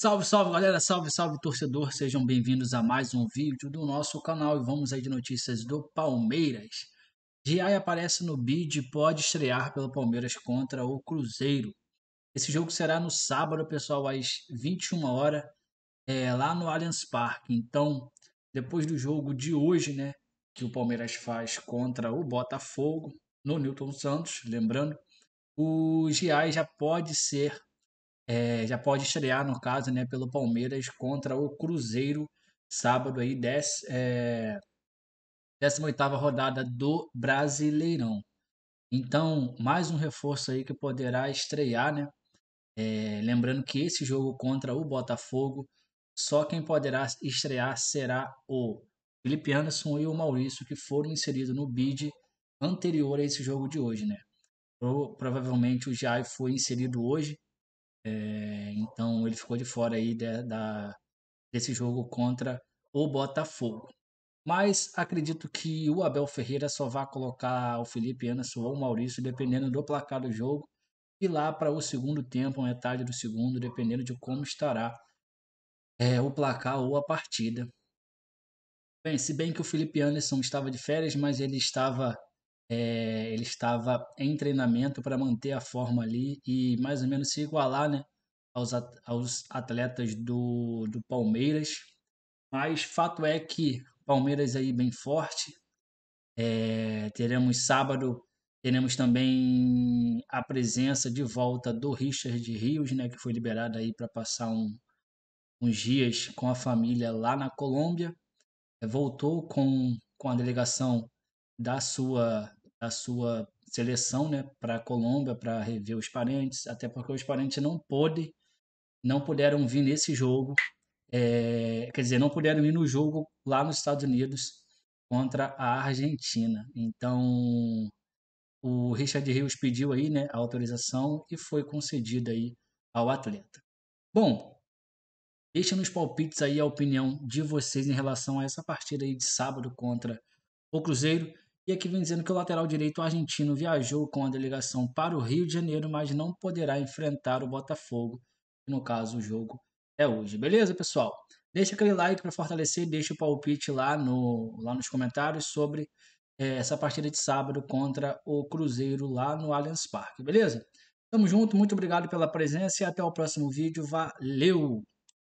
Salve, salve galera, salve, salve torcedor, sejam bem-vindos a mais um vídeo do nosso canal e vamos aí de notícias do Palmeiras. Giai aparece no bid e pode estrear pelo Palmeiras contra o Cruzeiro. Esse jogo será no sábado, pessoal, às 21 horas, é, lá no Allianz Parque. Então, depois do jogo de hoje, né, que o Palmeiras faz contra o Botafogo, no Newton Santos, lembrando, o Giai já pode ser é, já pode estrear, no caso, né, pelo Palmeiras contra o Cruzeiro, sábado, aí, 10, é, 18 rodada do Brasileirão. Então, mais um reforço aí que poderá estrear, né? É, lembrando que esse jogo contra o Botafogo, só quem poderá estrear será o Felipe Anderson e o Maurício, que foram inseridos no bid anterior a esse jogo de hoje, né? Pro, provavelmente o Jai foi inserido hoje, é, então ele ficou de fora aí de, da, desse jogo contra o Botafogo. Mas acredito que o Abel Ferreira só vai colocar o Felipe Anderson ou o Maurício, dependendo do placar do jogo, e lá para o segundo tempo, metade do segundo, dependendo de como estará é, o placar ou a partida. Bem, se bem que o Felipe Anderson estava de férias, mas ele estava é, ele estava em treinamento para manter a forma ali e mais ou menos se igualar né, aos, aos atletas do, do Palmeiras. Mas fato é que Palmeiras aí bem forte. É, teremos sábado, teremos também a presença de volta do Richard Rios, né, que foi liberado aí para passar um, uns dias com a família lá na Colômbia. É, voltou com, com a delegação da sua a sua seleção né, para a Colômbia, para rever os parentes, até porque os parentes não pôde, não puderam vir nesse jogo, é, quer dizer, não puderam ir no jogo lá nos Estados Unidos contra a Argentina. Então, o Richard Rios pediu aí, né, a autorização e foi concedida aí ao atleta. Bom, deixa nos palpites aí a opinião de vocês em relação a essa partida aí de sábado contra o Cruzeiro. E aqui vem dizendo que o lateral direito argentino viajou com a delegação para o Rio de Janeiro, mas não poderá enfrentar o Botafogo. No caso, o jogo é hoje. Beleza, pessoal? Deixa aquele like para fortalecer e deixa o palpite lá, no, lá nos comentários sobre é, essa partida de sábado contra o Cruzeiro lá no Allianz Parque. Beleza? Tamo junto, muito obrigado pela presença e até o próximo vídeo. Valeu!